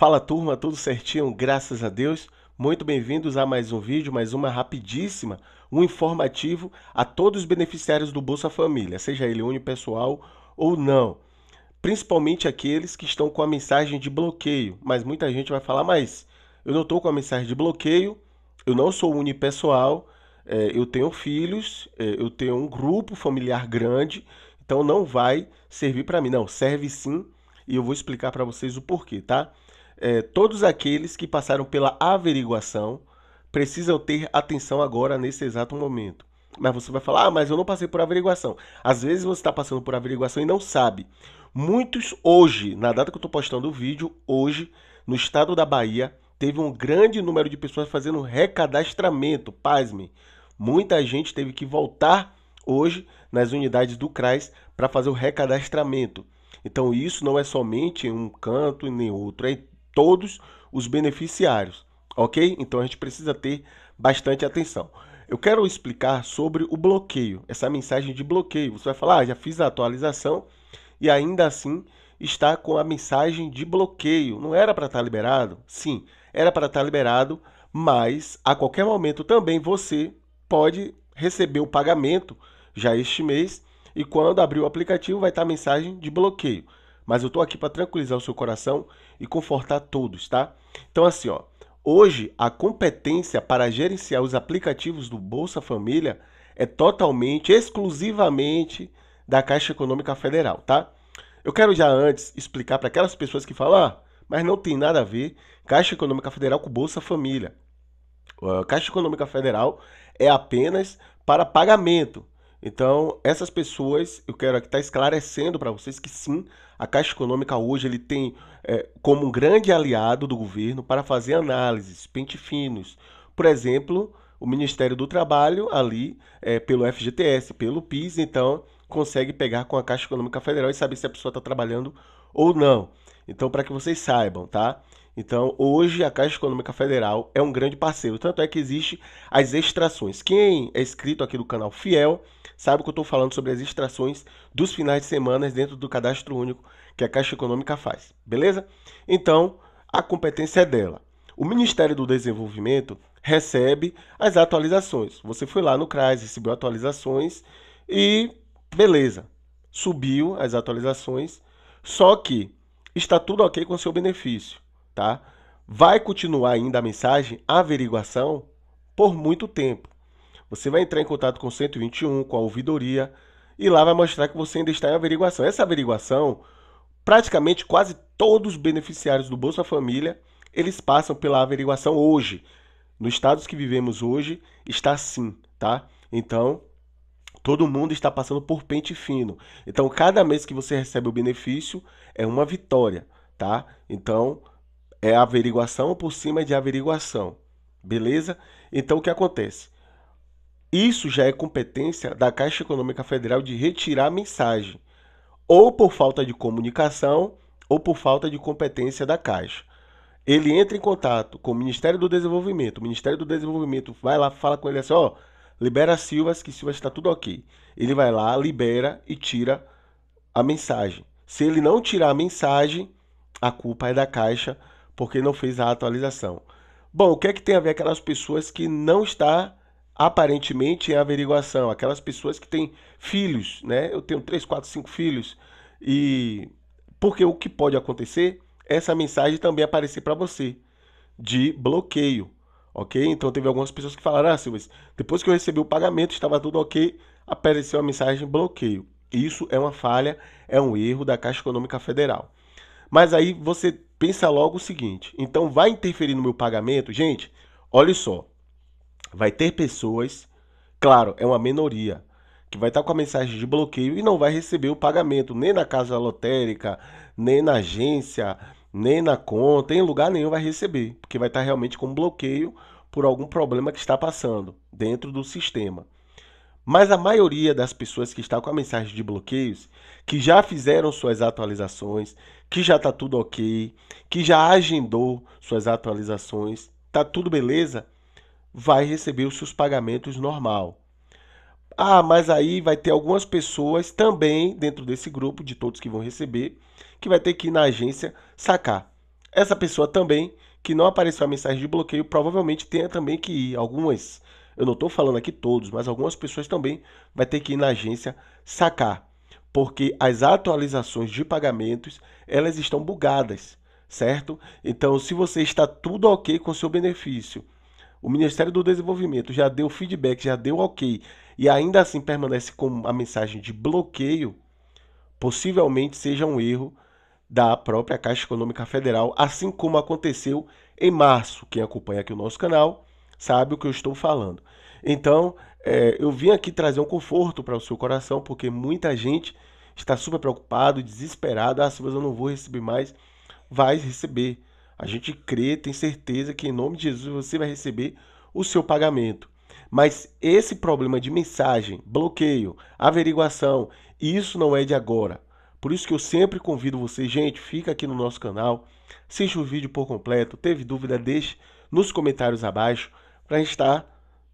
Fala turma, tudo certinho? Graças a Deus. Muito bem-vindos a mais um vídeo, mais uma rapidíssima, um informativo a todos os beneficiários do Bolsa Família, seja ele unipessoal ou não. Principalmente aqueles que estão com a mensagem de bloqueio, mas muita gente vai falar, mas eu não estou com a mensagem de bloqueio, eu não sou unipessoal, é, eu tenho filhos, é, eu tenho um grupo familiar grande, então não vai servir para mim. Não, serve sim e eu vou explicar para vocês o porquê, tá? É, todos aqueles que passaram pela averiguação precisam ter atenção agora nesse exato momento. Mas você vai falar, ah, mas eu não passei por averiguação. Às vezes você está passando por averiguação e não sabe. Muitos hoje, na data que eu estou postando o vídeo, hoje, no estado da Bahia, teve um grande número de pessoas fazendo recadastramento. me. muita gente teve que voltar hoje nas unidades do CRAS para fazer o recadastramento. Então isso não é somente um canto e nem outro, é em todos os beneficiários, ok? Então a gente precisa ter bastante atenção. Eu quero explicar sobre o bloqueio, essa mensagem de bloqueio. Você vai falar, ah, já fiz a atualização e ainda assim está com a mensagem de bloqueio. Não era para estar tá liberado? Sim, era para estar tá liberado, mas a qualquer momento também você pode receber o pagamento já este mês e quando abrir o aplicativo vai estar tá a mensagem de bloqueio mas eu tô aqui para tranquilizar o seu coração e confortar todos, tá? Então assim, ó, hoje a competência para gerenciar os aplicativos do Bolsa Família é totalmente, exclusivamente da Caixa Econômica Federal, tá? Eu quero já antes explicar para aquelas pessoas que falam, ah, mas não tem nada a ver Caixa Econômica Federal com Bolsa Família. Caixa Econômica Federal é apenas para pagamento. Então, essas pessoas, eu quero aqui estar tá esclarecendo para vocês que sim, a Caixa Econômica hoje ele tem é, como um grande aliado do governo para fazer análises, pente finos. Por exemplo, o Ministério do Trabalho, ali, é, pelo FGTS, pelo PIS, então, consegue pegar com a Caixa Econômica Federal e saber se a pessoa está trabalhando ou não. Então, para que vocês saibam, tá? Então, hoje a Caixa Econômica Federal é um grande parceiro, tanto é que existe as extrações. Quem é inscrito aqui no canal Fiel sabe que eu estou falando sobre as extrações dos finais de semana dentro do cadastro único que a Caixa Econômica faz, beleza? Então, a competência é dela. O Ministério do Desenvolvimento recebe as atualizações. Você foi lá no CRAS, recebeu atualizações e beleza, subiu as atualizações, só que está tudo ok com seu benefício tá? Vai continuar ainda a mensagem a averiguação por muito tempo. Você vai entrar em contato com o 121, com a ouvidoria, e lá vai mostrar que você ainda está em averiguação. Essa averiguação, praticamente quase todos os beneficiários do Bolsa Família, eles passam pela averiguação hoje. Nos estados que vivemos hoje, está sim, tá? Então, Todo mundo está passando por pente fino. Então, cada mês que você recebe o benefício é uma vitória, tá? Então, é averiguação por cima de averiguação. Beleza? Então o que acontece? Isso já é competência da Caixa Econômica Federal de retirar a mensagem, ou por falta de comunicação, ou por falta de competência da Caixa. Ele entra em contato com o Ministério do Desenvolvimento. O Ministério do Desenvolvimento vai lá, fala com ele assim: ó, oh, libera Silvas, que Silvas está tudo ok. Ele vai lá, libera e tira a mensagem. Se ele não tirar a mensagem, a culpa é da Caixa porque não fez a atualização. Bom, o que é que tem a ver aquelas pessoas que não está aparentemente em averiguação, aquelas pessoas que têm filhos, né? Eu tenho três, quatro, cinco filhos e porque o que pode acontecer, é essa mensagem também aparecer para você de bloqueio, ok? Então teve algumas pessoas que falaram, ah, Silvio, depois que eu recebi o pagamento estava tudo ok, apareceu a mensagem bloqueio. Isso é uma falha, é um erro da Caixa Econômica Federal. Mas aí você pensa logo o seguinte: então vai interferir no meu pagamento? Gente, olha só. Vai ter pessoas, claro, é uma minoria, que vai estar com a mensagem de bloqueio e não vai receber o pagamento, nem na casa lotérica, nem na agência, nem na conta, em lugar nenhum vai receber, porque vai estar realmente com bloqueio por algum problema que está passando dentro do sistema. Mas a maioria das pessoas que está com a mensagem de bloqueios, que já fizeram suas atualizações, que já está tudo ok, que já agendou suas atualizações, está tudo beleza, vai receber os seus pagamentos normal. Ah, mas aí vai ter algumas pessoas também dentro desse grupo de todos que vão receber, que vai ter que ir na agência sacar. Essa pessoa também que não apareceu a mensagem de bloqueio provavelmente tenha também que ir algumas eu não estou falando aqui todos, mas algumas pessoas também vai ter que ir na agência sacar, porque as atualizações de pagamentos elas estão bugadas, certo? Então, se você está tudo ok com seu benefício, o Ministério do Desenvolvimento já deu feedback, já deu ok, e ainda assim permanece com a mensagem de bloqueio, possivelmente seja um erro da própria Caixa Econômica Federal, assim como aconteceu em março. Quem acompanha aqui o nosso canal sabe o que eu estou falando. Então, é, eu vim aqui trazer um conforto para o seu coração, porque muita gente está super preocupado, desesperado. Ah, se eu não vou receber mais. Vai receber. A gente crê, tem certeza que em nome de Jesus você vai receber o seu pagamento. Mas esse problema de mensagem, bloqueio, averiguação, isso não é de agora. Por isso que eu sempre convido você, gente, fica aqui no nosso canal, assiste o vídeo por completo. Teve dúvida, deixe nos comentários abaixo para a gente estar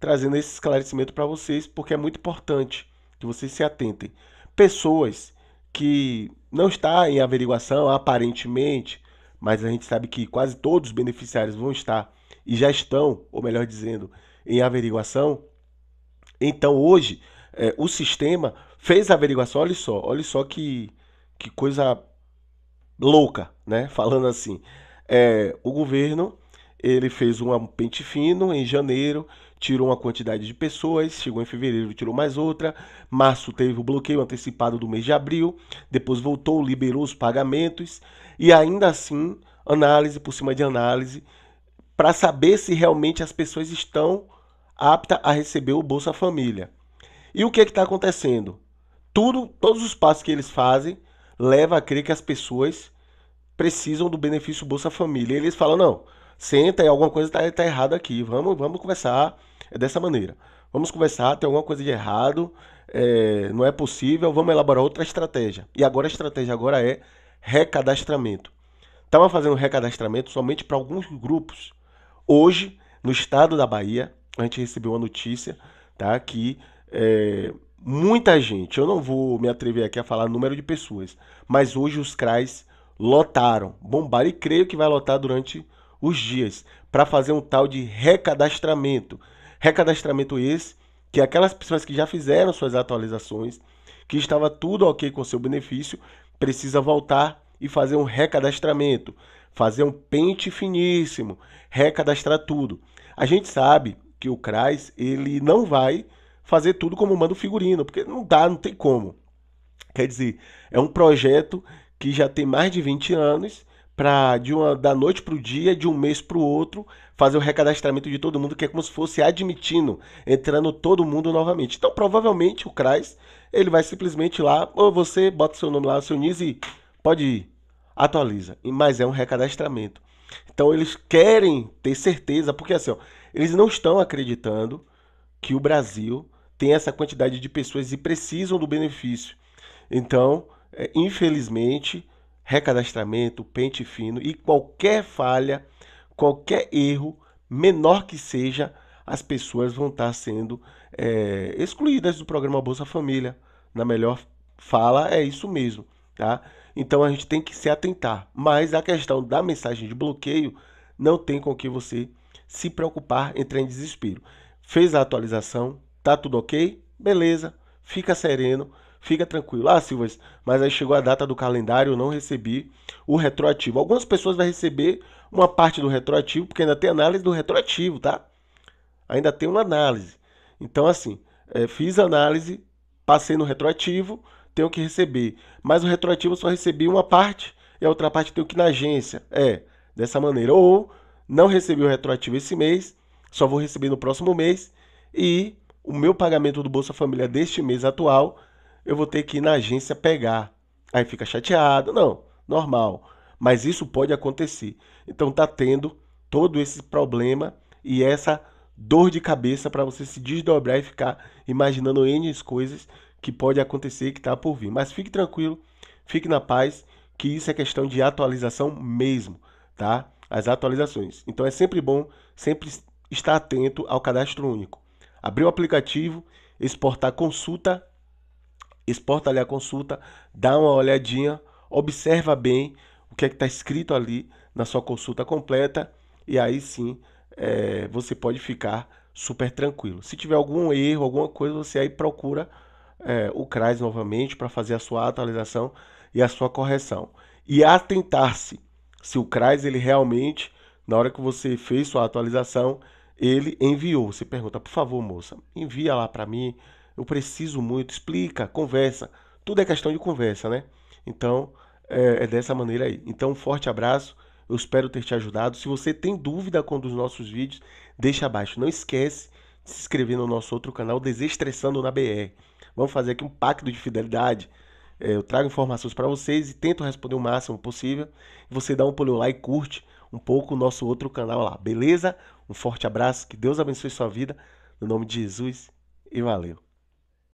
trazendo esse esclarecimento para vocês, porque é muito importante que vocês se atentem. Pessoas que não está em averiguação aparentemente, mas a gente sabe que quase todos os beneficiários vão estar e já estão, ou melhor dizendo, em averiguação. Então hoje é, o sistema fez a averiguação, olha só, olha só que, que coisa louca, né? Falando assim, é, o governo ele fez um pente fino em janeiro, tirou uma quantidade de pessoas, chegou em fevereiro, tirou mais outra. Março teve o bloqueio antecipado do mês de abril, depois voltou, liberou os pagamentos e ainda assim, análise por cima de análise, para saber se realmente as pessoas estão aptas a receber o Bolsa Família. E o que é está acontecendo? Tudo, todos os passos que eles fazem leva a crer que as pessoas precisam do benefício Bolsa Família. E eles falam, não, senta e alguma coisa está tá, tá errada aqui. Vamos, vamos conversar dessa maneira. Vamos conversar, tem alguma coisa de errado, é, não é possível, vamos elaborar outra estratégia. E agora a estratégia agora é recadastramento. Estava fazendo recadastramento somente para alguns grupos. Hoje, no estado da Bahia, a gente recebeu uma notícia tá, que é, muita gente, eu não vou me atrever aqui a falar número de pessoas, mas hoje os CRAs lotaram, bombaram e creio que vai lotar durante os dias para fazer um tal de recadastramento. Recadastramento esse que é aquelas pessoas que já fizeram suas atualizações, que estava tudo ok com seu benefício, precisa voltar e fazer um recadastramento, fazer um pente finíssimo, recadastrar tudo. A gente sabe que o CRAS ele não vai fazer tudo como manda o figurino, porque não dá, não tem como. Quer dizer, é um projeto que já tem mais de 20 anos para de uma da noite para o dia, de um mês para o outro, fazer o recadastramento de todo mundo, que é como se fosse admitindo, entrando todo mundo novamente. Então, provavelmente o CRAS, ele vai simplesmente lá, ou você bota seu nome lá, seu NIS e pode ir, atualiza. Mas é um recadastramento. Então, eles querem ter certeza, porque assim, ó, eles não estão acreditando que o Brasil tem essa quantidade de pessoas e precisam do benefício. Então, é, infelizmente, recadastramento, pente fino e qualquer falha, qualquer erro, menor que seja, as pessoas vão estar sendo é, excluídas do programa Bolsa Família. Na melhor fala, é isso mesmo. Tá? Então a gente tem que se atentar. Mas a questão da mensagem de bloqueio não tem com que você se preocupar, entrar em desespero. Fez a atualização, tá tudo ok? Beleza, fica sereno Fica tranquilo. Ah, Silvas, mas aí chegou a data do calendário, eu não recebi o retroativo. Algumas pessoas vão receber uma parte do retroativo, porque ainda tem análise do retroativo, tá? Ainda tem uma análise. Então, assim, é, fiz análise, passei no retroativo, tenho que receber. Mas o retroativo eu só recebi uma parte e a outra parte tenho que ir na agência. É, dessa maneira. Ou não recebi o retroativo esse mês, só vou receber no próximo mês e o meu pagamento do Bolsa Família deste mês atual eu vou ter que ir na agência pegar. Aí fica chateado, não, normal. Mas isso pode acontecer. Então tá tendo todo esse problema e essa dor de cabeça para você se desdobrar e ficar imaginando N coisas que pode acontecer que tá por vir. Mas fique tranquilo, fique na paz, que isso é questão de atualização mesmo, tá? As atualizações. Então é sempre bom sempre estar atento ao cadastro único. Abrir o aplicativo, exportar consulta exporta ali a consulta, dá uma olhadinha, observa bem o que é que está escrito ali na sua consulta completa e aí sim é, você pode ficar super tranquilo. Se tiver algum erro, alguma coisa, você aí procura é, o CRAS novamente para fazer a sua atualização e a sua correção. E atentar-se se o CRAS ele realmente, na hora que você fez sua atualização, ele enviou. Você pergunta, por favor, moça, envia lá para mim eu preciso muito, explica, conversa. Tudo é questão de conversa, né? Então, é, é dessa maneira aí. Então, um forte abraço. Eu espero ter te ajudado. Se você tem dúvida com um dos nossos vídeos, deixa abaixo. Não esquece de se inscrever no nosso outro canal, Desestressando na BR. Vamos fazer aqui um pacto de fidelidade. É, eu trago informações para vocês e tento responder o máximo possível. Você dá um pulo lá e curte um pouco o nosso outro canal lá, beleza? Um forte abraço, que Deus abençoe sua vida. No nome de Jesus e valeu.